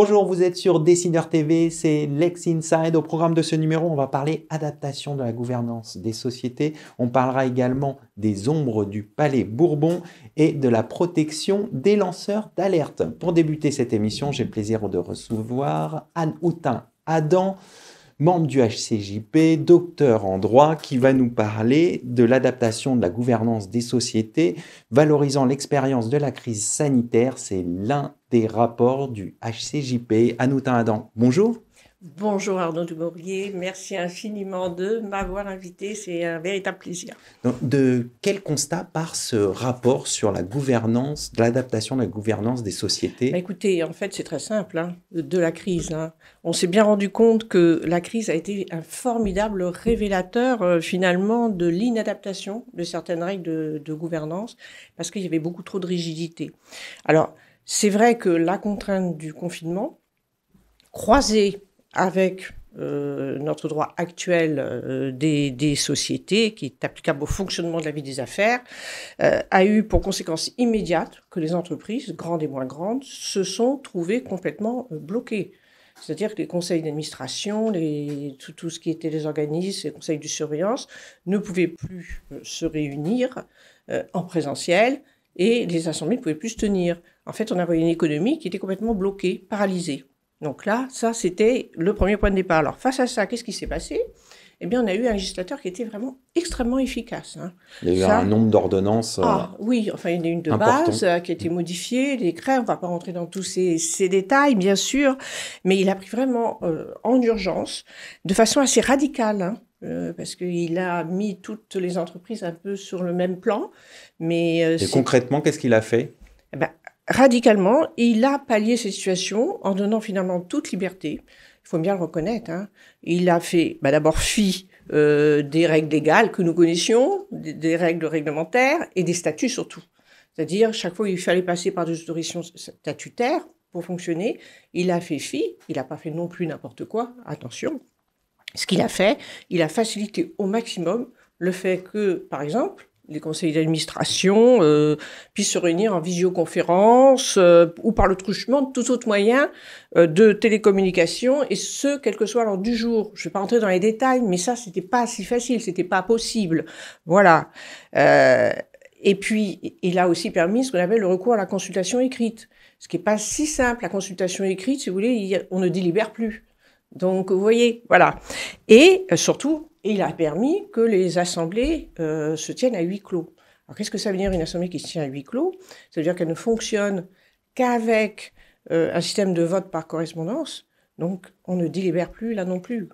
Bonjour, vous êtes sur Dessineur TV, c'est Lex Inside. Au programme de ce numéro, on va parler adaptation de la gouvernance des sociétés. On parlera également des ombres du palais Bourbon et de la protection des lanceurs d'alerte. Pour débuter cette émission, j'ai le plaisir de recevoir Anne Houtin Adam, membre du HCJP, docteur en droit, qui va nous parler de l'adaptation de la gouvernance des sociétés, valorisant l'expérience de la crise sanitaire. C'est l'un des rapports du HCJP. Anoutin Adam, bonjour. Bonjour Arnaud Dubourguier, merci infiniment de m'avoir invité, c'est un véritable plaisir. de quel constat part ce rapport sur la gouvernance, l'adaptation de la gouvernance des sociétés bah, Écoutez, en fait c'est très simple, hein, de la crise. Hein. On s'est bien rendu compte que la crise a été un formidable révélateur euh, finalement de l'inadaptation de certaines règles de, de gouvernance parce qu'il y avait beaucoup trop de rigidité. Alors c'est vrai que la contrainte du confinement, croisée avec euh, notre droit actuel euh, des, sociétés, qui est applicable au fonctionnement de la vie des affaires, euh, a eu pour conséquence immédiate que les entreprises, grandes et moins grandes, se sont trouvées complètement bloquées. C'est-à-dire que les conseils d'administration, tout, tout, ce qui était les organismes, les conseils de surveillance, ne pouvaient plus se réunir en présentiel, et les assemblées ne pouvaient plus se tenir. En fait, on avait une économie qui était complètement bloquée, paralysée. Donc là, ça, c'était le premier point de départ. Alors, face à ça, qu'est-ce qui s'est passé Eh bien, on a eu un législateur qui était vraiment extrêmement efficace. Hein. Il y a eu un nombre d'ordonnances. Euh, ah oui, enfin, il y en a une de base euh, qui a été modifiée, décret, on ne va pas rentrer dans tous ces, détails, bien sûr, mais il a pris vraiment euh, en urgence, de façon assez radicale, hein, euh, parce qu'il a mis toutes les entreprises un peu sur le même plan. Mais, euh, Et concrètement, qu'est-ce qu'il a fait eh ben, Radicalement, il a pallié cette situation en donnant finalement toute liberté. Il faut bien le reconnaître. Hein. Il a fait bah, d'abord fi euh, des règles légales que nous connaissions, des, règles réglementaires et des statuts surtout. C'est-à-dire, chaque fois il fallait passer par des autorisations statutaires pour fonctionner, il a fait fi, il n'a pas fait non plus n'importe quoi, attention, ce qu'il a fait, il a facilité au maximum le fait que, par exemple, les conseils d'administration euh, puissent se réunir en visioconférence euh, ou par le truchement de tout autre moyen euh, de télécommunication, et ce, quel que soit l'ordre du jour. Je ne vais pas entrer dans les détails, mais ça, c'était pas si facile, c'était pas possible. Voilà. et puis, il a aussi permis ce qu'on appelle le recours à la consultation écrite, ce qui n'est pas si simple. La consultation écrite, si vous voulez, on ne délibère plus. Donc, vous voyez, voilà. Et euh, surtout, il a permis que les assemblées euh, se tiennent à huis clos. Alors, qu'est-ce que ça veut dire une assemblée qui se tient à huis clos Ça veut dire qu'elle ne fonctionne qu'avec euh, un système de vote par correspondance. Donc, on ne délibère plus là non plus.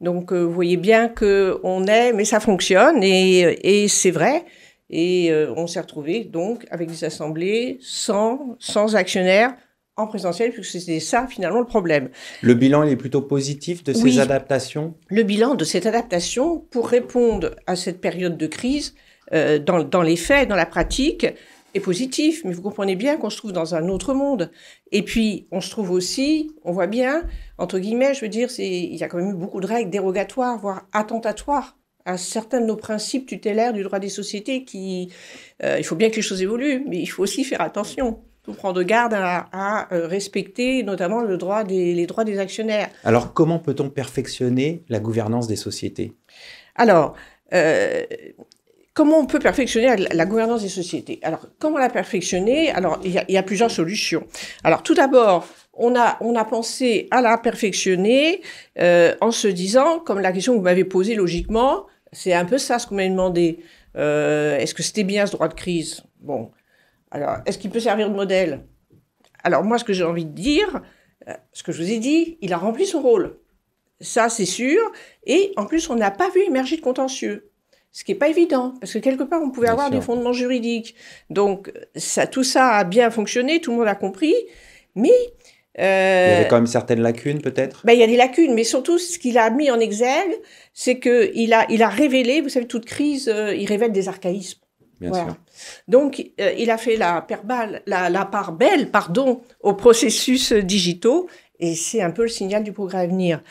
Donc, vous voyez bien qu'on est, mais ça fonctionne et, c'est vrai. Et on s'est retrouvé donc avec des assemblées sans actionnaires en présentiel, puisque c'était ça finalement le problème. Le bilan, il est plutôt positif de ces adaptations Le bilan de cette adaptation, pour répondre à cette période de crise, euh, dans, les faits, dans la pratique, est positif. Mais vous comprenez bien qu'on se trouve dans un autre monde. Et puis, on se trouve aussi, on voit bien, entre guillemets, je veux dire, il y a quand même eu beaucoup de règles dérogatoires, voire attentatoires à certains de nos principes tutélaires du droit des sociétés qui, euh, il faut bien que les choses évoluent, mais il faut aussi faire attention pour prendre garde à, euh, respecter notamment les droits des actionnaires. Alors comment peut-on perfectionner la gouvernance des sociétés Alors, euh, comment on peut perfectionner la, gouvernance des sociétés Alors, comment la perfectionner Alors, il y, a plusieurs solutions. Alors, tout d'abord, on a, on a pensé à la perfectionner euh, en se disant, comme la question que vous m'avez posée logiquement, c'est un peu ça ce qu'on m'a demandé. Est-ce que c'était bien ce droit de crise Bon, alors, est-ce qu'il peut servir de modèle Alors, moi, ce que j'ai envie de dire, euh, ce que je vous ai dit, il a rempli son rôle. Ça, c'est sûr. Et en plus, on n'a pas vu émerger de contentieux. Ce qui n'est pas évident, parce que quelque part, on pouvait avoir des fondements juridiques. Donc, ça, tout ça a bien fonctionné, tout le monde a compris. Mais. Euh, il y avait quand même certaines lacunes, peut-être ben, Il y a des lacunes, mais surtout, ce qu'il a mis en exergue, c'est qu'il a, il a révélé, vous savez, toute crise, euh, il révèle des archaïsmes. Donc, euh, il a fait la, la, part belle pardon, au processus euh, digitaux, et c'est un peu le signal du progrès à venir.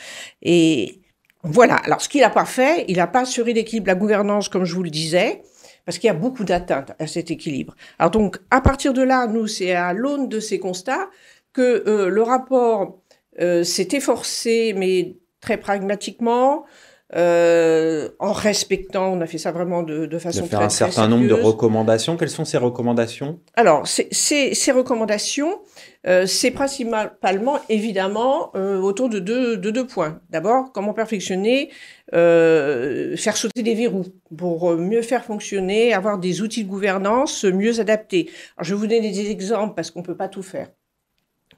Et voilà, alors ce qu'il n'a pas fait, il n'a pas assuré l'équilibre, la gouvernance, comme je vous le disais, parce qu'il y a beaucoup d'atteintes à cet équilibre. Alors donc, à partir de là, nous, c'est à l'aune de ces constats que euh, le rapport s'est efforcé, mais très pragmatiquement, euh, en respectant, on a fait ça vraiment de, de façon de faire un certain nombre de recommandations. Quelles sont ces recommandations Alors, ces, recommandations, euh, c'est principalement, évidemment, euh, autour de deux, de deux points. D'abord, comment perfectionner, faire sauter des verrous pour mieux faire fonctionner, avoir des outils de gouvernance mieux adaptés. Alors, je vais vous donner des exemples parce qu'on peut pas tout faire.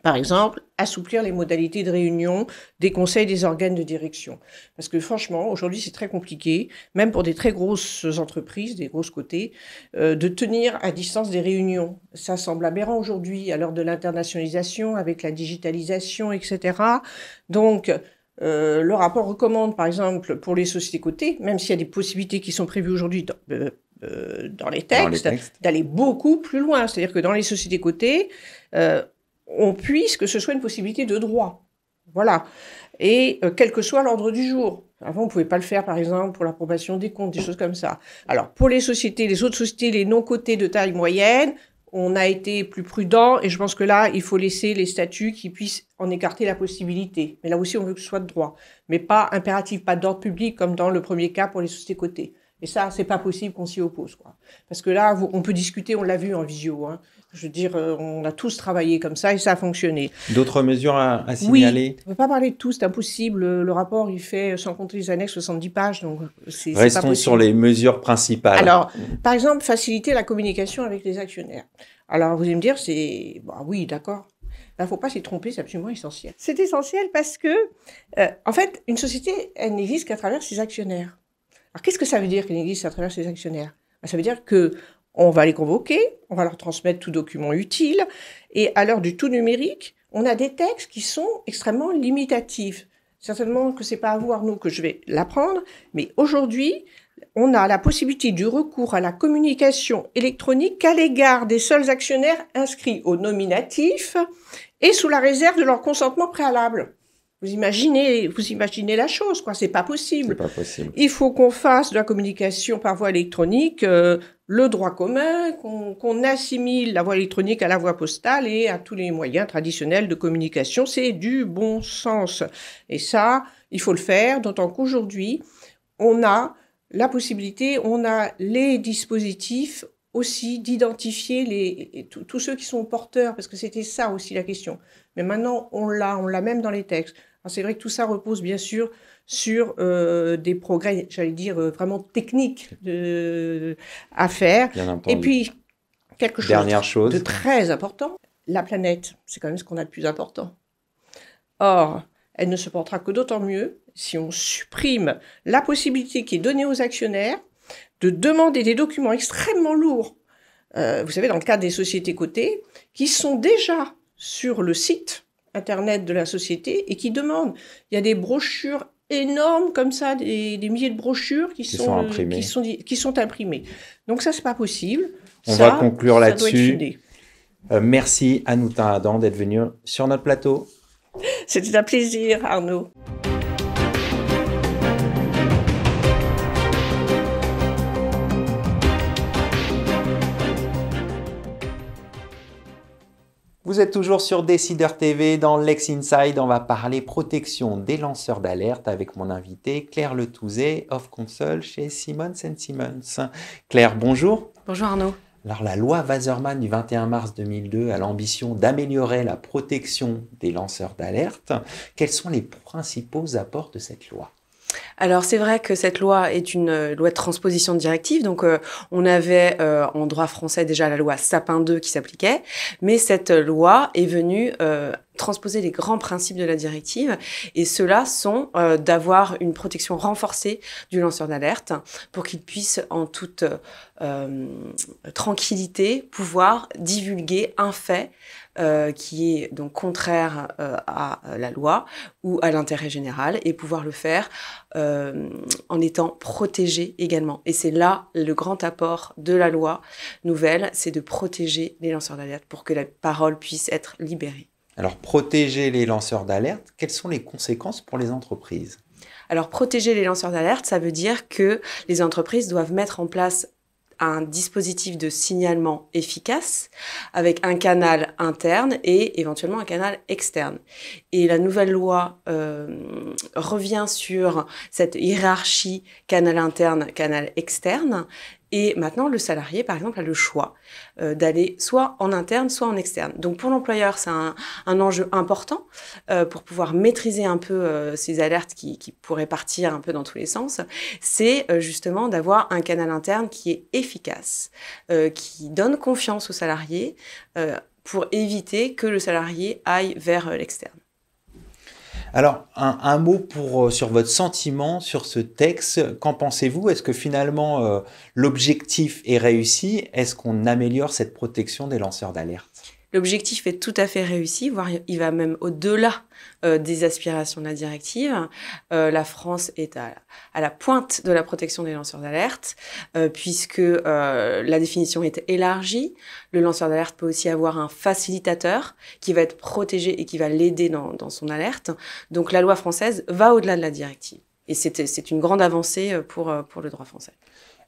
Par exemple, assouplir les modalités de réunion des conseils des organes de direction. Parce que franchement, aujourd'hui, c'est très compliqué, même pour des très grosses entreprises, des grosses cotées, euh, de tenir à distance des réunions. Ça semble aberrant aujourd'hui, à l'heure de l'internationalisation, avec la digitalisation, etc. Donc, euh, le rapport recommande, par exemple, pour les sociétés cotées, même s'il y a des possibilités qui sont prévues aujourd'hui dans, euh, les textes, textes. d'aller beaucoup plus loin. C'est-à-dire que dans les sociétés cotées, on puisse que ce soit une possibilité de droit. Voilà. Et euh, quel que soit l'ordre du jour. Avant, on ne pouvait pas le faire, par exemple, pour l'approbation des comptes, des choses comme ça. Alors, pour les sociétés, les autres sociétés, les non-cotées de taille moyenne, on a été plus prudent et je pense que là, il faut laisser les statuts qui puissent en écarter la possibilité. Mais là aussi, on veut que ce soit de droit, mais pas impératif, pas d'ordre public comme dans le premier cas pour les sociétés cotées. Et ça, c'est pas possible qu'on s'y oppose, quoi. Parce que là, on peut discuter, on l'a vu en visio. Hein. Je veux dire, euh, on a tous travaillé comme ça et ça a fonctionné. D'autres mesures à, signaler Oui, on ne peut pas parler de tout, c'est impossible. Le rapport, il fait, euh, sans compter les annexes, 70 pages, donc euh, Restons sur les mesures principales. Alors, par exemple, faciliter la communication avec les actionnaires. Alors, vous allez me dire, c'est... Bah, oui, d'accord. Il bah, ne faut pas s'y tromper, c'est absolument essentiel. C'est essentiel parce que, en fait, une société, elle n'existe qu'à travers ses actionnaires. Alors qu'est-ce que ça veut dire qu'il existe à travers ses actionnaires ben, Ça veut dire que on va les convoquer, on va leur transmettre tout document utile, et à l'heure du tout numérique, on a des textes qui sont extrêmement limitatifs. Certainement que c'est pas à voir nous que je vais l'apprendre, mais aujourd'hui, on a la possibilité du recours à la communication électronique qu'à l'égard des seuls actionnaires inscrits au nominatif et sous la réserve de leur consentement préalable. Vous imaginez, vous imaginez la chose, quoi. C'est pas possible. pas possible. Il faut qu'on fasse de la communication par voie électronique euh, le droit commun, qu'on assimile la voie électronique à la voie postale et à tous les moyens traditionnels de communication. C'est du bon sens. Et ça, il faut le faire, d'autant qu'aujourd'hui, on a la possibilité, on a les dispositifs aussi d'identifier tous ceux qui sont porteurs, parce que c'était ça aussi la question. Mais maintenant, on l'a, on l'a même dans les textes c'est vrai que tout ça repose bien sûr sur euh, des progrès, j'allais dire, euh, vraiment techniques à faire. Et puis, quelque chose, de très important, la planète, c'est quand même ce qu'on a de plus important. Or, elle ne se portera que d'autant mieux si on supprime la possibilité qui est donnée aux actionnaires de demander des documents extrêmement lourds, euh, vous savez, dans le cadre des sociétés cotées, qui sont déjà sur le site Internet de la société et qui demandent. Il y a des brochures énormes comme ça, des, milliers de brochures qui, sont, euh, imprimées. Qui sont, imprimées. Donc ça, c'est pas possible. On va conclure là-dessus. Euh, merci Anoutin Adam d'être venu sur notre plateau. C'était un plaisir, Arnaud. Vous êtes toujours sur Decider TV dans Lex Inside. On va parler protection des lanceurs d'alerte avec mon invité Claire Letouzet, off console chez Simmons Simmons. Claire, bonjour. Bonjour Arnaud. Alors la loi Vazerman du 21 mars 2002 a l'ambition d'améliorer la protection des lanceurs d'alerte. Quels sont les principaux apports de cette loi alors c'est vrai que cette loi est une euh, loi de transposition de directive, donc euh, on avait euh, en droit français déjà la loi Sapin 2 qui s'appliquait, mais cette loi est venue transposer les grands principes de la directive, et ceux-là sont d'avoir une protection renforcée du lanceur d'alerte pour qu'il puisse en toute tranquillité pouvoir divulguer un fait euh, qui est donc contraire euh, à euh, la loi ou à l'intérêt général et pouvoir le faire en étant protégé également. Et c'est là le grand apport de la loi nouvelle, c'est de protéger les lanceurs d'alerte pour que la parole puisse être libérée. Alors protéger les lanceurs d'alerte, quelles sont les conséquences pour les entreprises alors protéger les lanceurs d'alerte, ça veut dire que les entreprises doivent mettre en place un dispositif de signalement efficace avec un canal interne et éventuellement un canal externe. Et la nouvelle loi euh, revient sur cette hiérarchie canal interne, canal externe et maintenant, le salarié, par exemple, a le choix euh, d'aller soit en interne, soit en externe. Donc pour l'employeur, c'est un, enjeu important euh, pour pouvoir maîtriser un peu euh, ces alertes qui, qui, pourraient partir un peu dans tous les sens. C'est justement d'avoir un canal interne qui est efficace, qui donne confiance aux salariés pour éviter que le salarié aille vers l'externe. Alors, un, mot euh, sur votre sentiment sur ce texte. Qu'en pensez-vous Est-ce que finalement euh, l'objectif est réussi Est-ce qu'on améliore cette protection des lanceurs d'alerte L'objectif est tout à fait réussi, voire il va même au-delà euh, des aspirations de la directive. Euh, la France est à, la pointe de la protection des lanceurs d'alerte, euh, puisque la définition est élargie. Le lanceur d'alerte peut aussi avoir un facilitateur qui va être protégé et qui va l'aider dans, son alerte. Donc la loi française va au-delà de la directive. Et c'est une grande avancée pour, pour le droit français.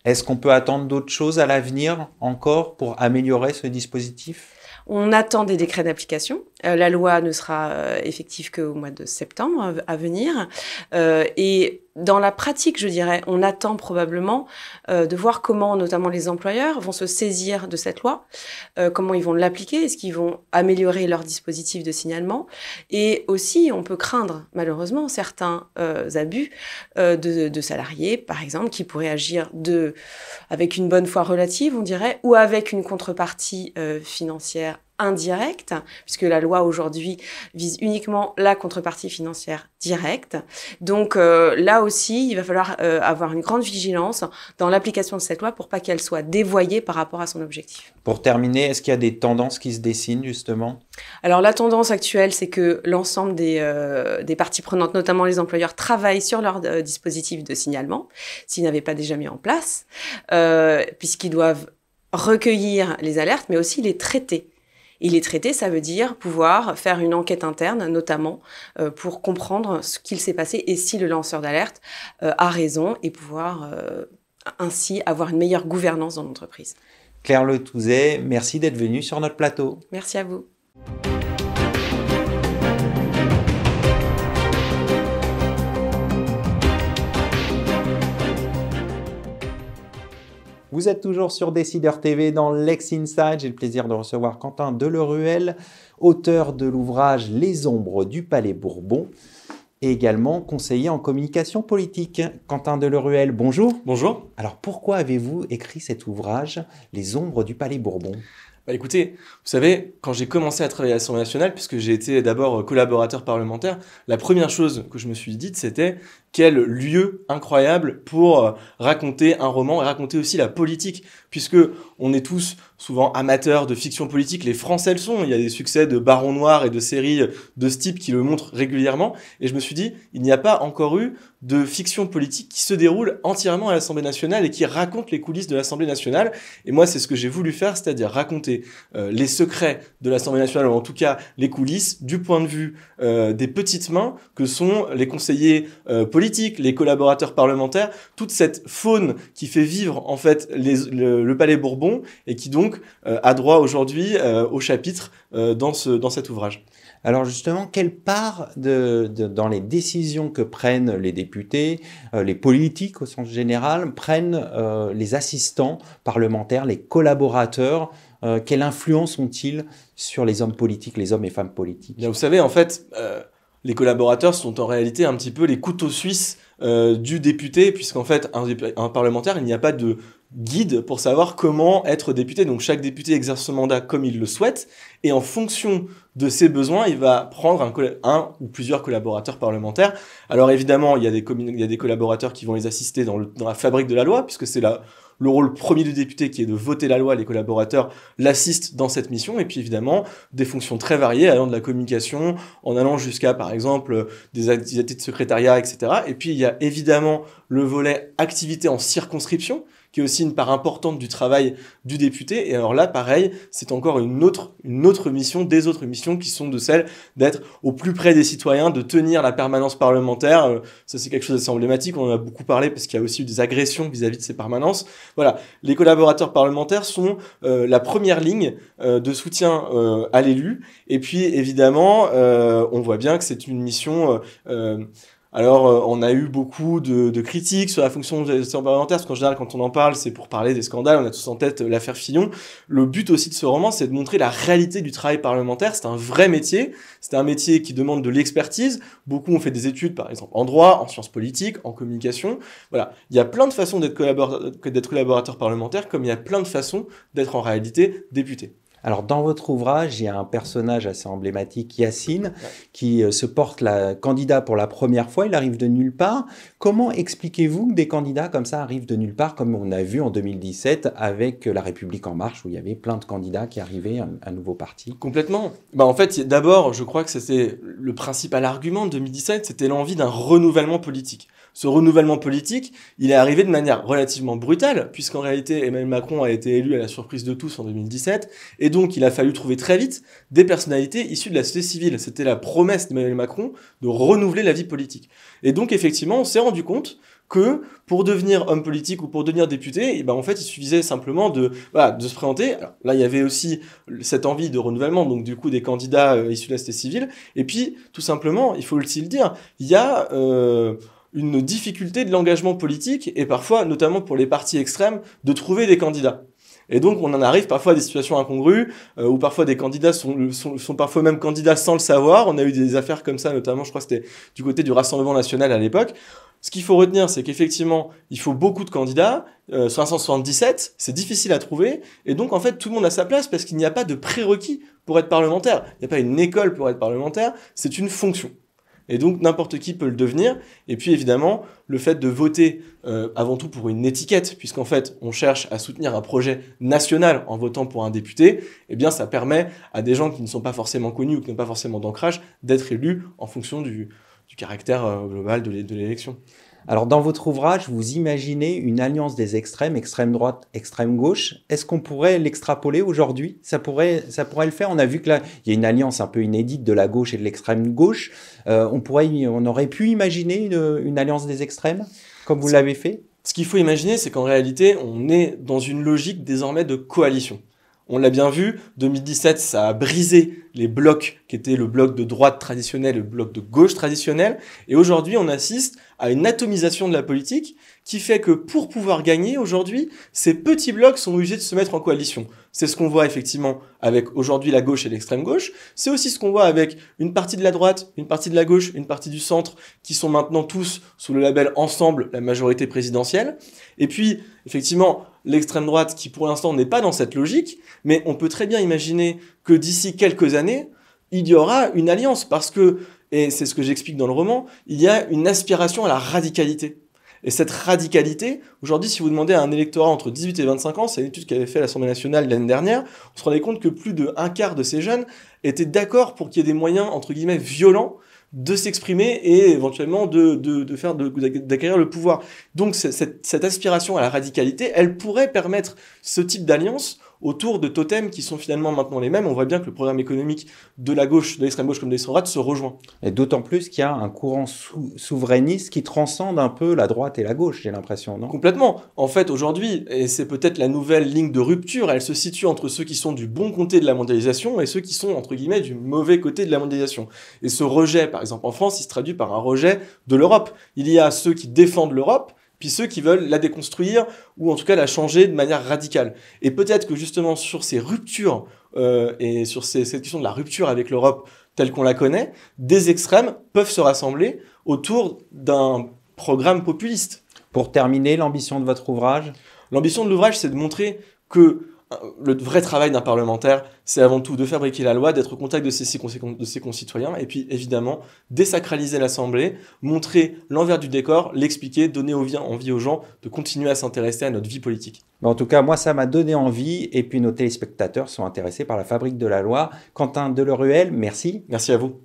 Est-ce qu'on peut attendre d'autres choses à l'avenir encore pour améliorer ce dispositif on attend des décrets d'application. Euh, la loi ne sera euh, effective qu'au mois de septembre à venir. Euh, et dans la pratique, je dirais, on attend probablement euh, de voir comment notamment les employeurs vont se saisir de cette loi, euh, comment ils vont l'appliquer, est-ce qu'ils vont améliorer leur dispositif de signalement. Et aussi, on peut craindre malheureusement certains euh, abus de, de, salariés, par exemple, qui pourraient agir de, avec une bonne foi relative, on dirait, ou avec une contrepartie financière indirecte, puisque la loi aujourd'hui vise uniquement la contrepartie financière directe. Donc euh, là aussi, il va falloir euh, avoir une grande vigilance dans l'application de cette loi pour pas qu'elle soit dévoyée par rapport à son objectif. Pour terminer, est-ce qu'il y a des tendances qui se dessinent justement Alors la tendance actuelle, c'est que l'ensemble des, euh, des, parties prenantes, notamment les employeurs, travaillent sur leur dispositif de signalement, s'ils n'avaient pas déjà mis en place, puisqu'ils doivent recueillir les alertes, mais aussi les traiter. Et les traiter, ça veut dire pouvoir faire une enquête interne, notamment, euh, pour comprendre ce qu'il s'est passé et si le lanceur d'alerte euh, a raison et pouvoir euh, ainsi avoir une meilleure gouvernance dans l'entreprise. Claire Le Touzet, merci d'être venue sur notre plateau. Merci à vous. Vous êtes toujours sur Décideur TV dans Lex Inside. J'ai le plaisir de recevoir Quentin Deleruel, auteur de l'ouvrage Les ombres du Palais Bourbon et également conseiller en communication politique. Quentin Deleruel, bonjour. Bonjour. Alors pourquoi avez-vous écrit cet ouvrage Les ombres du Palais Bourbon bah, écoutez, vous savez, quand j'ai commencé à travailler à l'Assemblée nationale, puisque j'ai été d'abord collaborateur parlementaire, la première chose que je me suis dite, c'était quel lieu incroyable pour euh, raconter un roman et raconter aussi la politique, puisque on est tous souvent amateurs de fiction politique, les Français le sont, il y a des succès de Baron Noir et de séries de ce type qui le montrent régulièrement, et je me suis dit, il n'y a pas encore eu de fiction politique qui se déroule entièrement à l'Assemblée nationale et qui raconte les coulisses de l'Assemblée nationale, et moi c'est ce que j'ai voulu faire, c'est-à-dire raconter euh, les secrets de l'Assemblée nationale, ou en tout cas les coulisses, du point de vue euh, des petites mains que sont les conseillers politiques, les collaborateurs parlementaires, toute cette faune qui fait vivre en fait le, Palais Bourbon et qui donc euh, a droit aujourd'hui euh, au chapitre euh, dans, ce, dans cet ouvrage. Alors justement, quelle part de, dans les décisions que prennent les députés, les politiques au sens général, prennent les assistants parlementaires, les collaborateurs Quelle influence ont-ils sur les hommes politiques, les hommes et femmes politiques Vous savez, en fait, les collaborateurs sont en réalité un petit peu les couteaux suisses euh, du député, puisqu'en fait, un, parlementaire, il n'y a pas de guide pour savoir comment être député. Donc chaque député exerce son mandat comme il le souhaite, et en fonction de ses besoins, il va prendre un, ou plusieurs collaborateurs parlementaires. Alors évidemment, il y a des, il des collaborateurs qui vont les assister dans, dans la fabrique de la loi, puisque c'est la le rôle premier du député qui est de voter la loi, les collaborateurs l'assistent dans cette mission, et puis évidemment des fonctions très variées, allant de la communication, en allant jusqu'à par exemple des activités de secrétariat, etc. Et puis il y a évidemment le volet activité en circonscription, qui est aussi une part importante du travail du député. Et alors là, pareil, c'est encore une autre, une autre mission, des autres missions qui sont de celles d'être au plus près des citoyens, de tenir la permanence parlementaire. Euh, ça, c'est quelque chose d'assez emblématique. On en a beaucoup parlé parce qu'il y a aussi eu des agressions vis-à-vis de ces permanences. Voilà, les collaborateurs parlementaires sont euh, la première ligne euh, de soutien à l'élu. Et puis, évidemment, on voit bien que c'est une mission alors, euh, on a eu beaucoup de, critiques sur la fonction des l'administration parlementaire, parce qu'en général, quand on en parle, c'est pour parler des scandales, on a tous en tête euh, l'affaire Fillon. Le but aussi de ce roman, c'est de montrer la réalité du travail parlementaire. C'est un vrai métier, c'est un métier qui demande de l'expertise. Beaucoup ont fait des études, par exemple, en droit, en sciences politiques, en communication. Voilà, il y a plein de façons d'être collaborateur, collaborateur parlementaire, comme il y a plein de façons d'être en réalité député. Alors dans votre ouvrage, il y a un personnage assez emblématique, Yacine, qui euh, se porte candidat pour la première fois, il arrive de nulle part. Comment expliquez-vous que des candidats comme ça arrivent de nulle part, comme on a vu en 2017 avec La République en marche, où il y avait plein de candidats qui arrivaient, à un nouveau parti Complètement. Bah, en fait, d'abord, je crois que c'était le principal argument de 2017, c'était l'envie d'un renouvellement politique. Ce renouvellement politique, il est arrivé de manière relativement brutale, puisqu'en réalité, Emmanuel Macron a été élu à la surprise de tous en 2017, et donc, il a fallu trouver très vite des personnalités issues de la société civile. C'était la promesse d'Emmanuel Macron de renouveler la vie politique. Et donc, effectivement, on s'est rendu compte que pour devenir homme politique ou pour devenir député, eh ben, en fait, il suffisait simplement de, se présenter. là, il y avait aussi cette envie de renouvellement, donc du coup des candidats euh, issus de la société civile. Et puis, tout simplement, il faut aussi le dire, il y a euh, une difficulté de l'engagement politique et parfois, notamment pour les partis extrêmes, de trouver des candidats. Et donc, on en arrive parfois à des situations incongrues, euh, où parfois des candidats sont, parfois même candidats sans le savoir. On a eu des affaires comme ça, notamment, je crois c'était du côté du Rassemblement national à l'époque. Ce qu'il faut retenir, c'est qu'effectivement, il faut beaucoup de candidats. 577, euh, c'est difficile à trouver. Et donc, en fait, tout le monde a sa place parce qu'il n'y a pas de prérequis pour être parlementaire. Il n'y a pas une école pour être parlementaire. C'est une fonction. Et donc n'importe qui peut le devenir. Et puis évidemment, le fait de voter euh, avant tout pour une étiquette, puisqu'en fait on cherche à soutenir un projet national en votant pour un député, eh bien ça permet à des gens qui ne sont pas forcément connus ou qui n'ont pas forcément d'ancrage d'être élus en fonction du, du caractère euh, global de l'élection. Alors dans votre ouvrage, vous imaginez une alliance des extrêmes, extrême droite, extrême gauche. Est-ce qu'on pourrait l'extrapoler aujourd'hui ça pourrait, ça pourrait le faire. On a vu que là, il y a une alliance un peu inédite de la gauche et de l'extrême gauche. Euh, on, pourrait, on aurait pu imaginer une, une alliance des extrêmes, comme vous l'avez fait Ce qu'il faut imaginer, c'est qu'en réalité, on est dans une logique désormais de coalition. On l'a bien vu, 2017, ça a brisé les blocs qui étaient le bloc de droite traditionnel le bloc de gauche traditionnel. Et aujourd'hui, on assiste à une atomisation de la politique qui fait que pour pouvoir gagner aujourd'hui, ces petits blocs sont obligés de se mettre en coalition. C'est ce qu'on voit effectivement avec aujourd'hui la gauche et l'extrême gauche. C'est aussi ce qu'on voit avec une partie de la droite, une partie de la gauche, une partie du centre, qui sont maintenant tous sous le label Ensemble, la majorité présidentielle. Et puis, effectivement, l'extrême droite qui pour l'instant n'est pas dans cette logique, mais on peut très bien imaginer que d'ici quelques années, il y aura une alliance parce que, et c'est ce que j'explique dans le roman, il y a une aspiration à la radicalité. Et cette radicalité, aujourd'hui, si vous demandez à un électorat entre 18 et 25 ans, c'est une étude qu'avait fait l'Assemblée nationale l'année dernière, on se rendait compte que plus de un quart de ces jeunes étaient d'accord pour qu'il y ait des moyens, entre guillemets, violents de s'exprimer et éventuellement de, faire d'acquérir le pouvoir. Donc cette aspiration à la radicalité, elle pourrait permettre ce type d'alliance autour de totems qui sont finalement maintenant les mêmes. On voit bien que le programme économique de la gauche, de l'extrême gauche comme de l'extrême droite se rejoint. Et d'autant plus qu'il y a un courant souverainiste qui transcende un peu la droite et la gauche, j'ai l'impression, non Complètement. En fait, aujourd'hui, et c'est peut-être la nouvelle ligne de rupture, elle se situe entre ceux qui sont du bon côté de la mondialisation et ceux qui sont, entre guillemets, du mauvais côté de la mondialisation. Et ce rejet, par exemple en France, il se traduit par un rejet de l'Europe. Il y a ceux qui défendent l'Europe puis ceux qui veulent la déconstruire ou en tout cas la changer de manière radicale. Et peut-être que justement sur ces ruptures euh, et sur ces, cette question de la rupture avec l'Europe telle qu'on la connaît, des extrêmes peuvent se rassembler autour d'un programme populiste. Pour terminer, l'ambition de votre ouvrage L'ambition de l'ouvrage, c'est de montrer que le vrai travail d'un parlementaire, c'est avant tout de fabriquer la loi, d'être au contact de ses, concitoyens, et puis évidemment, désacraliser l'Assemblée, montrer l'envers du décor, l'expliquer, donner envie aux gens de continuer à s'intéresser à notre vie politique. Mais en tout cas, moi, ça m'a donné envie, et puis nos téléspectateurs sont intéressés par la fabrique de la loi. Quentin Deleruel, merci. Merci à vous.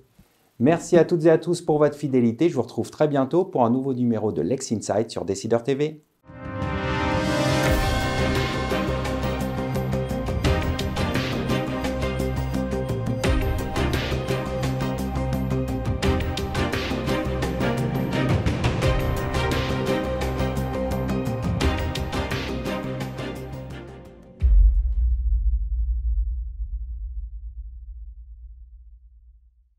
Merci à toutes et à tous pour votre fidélité. Je vous retrouve très bientôt pour un nouveau numéro de Lex Insight sur Decider TV.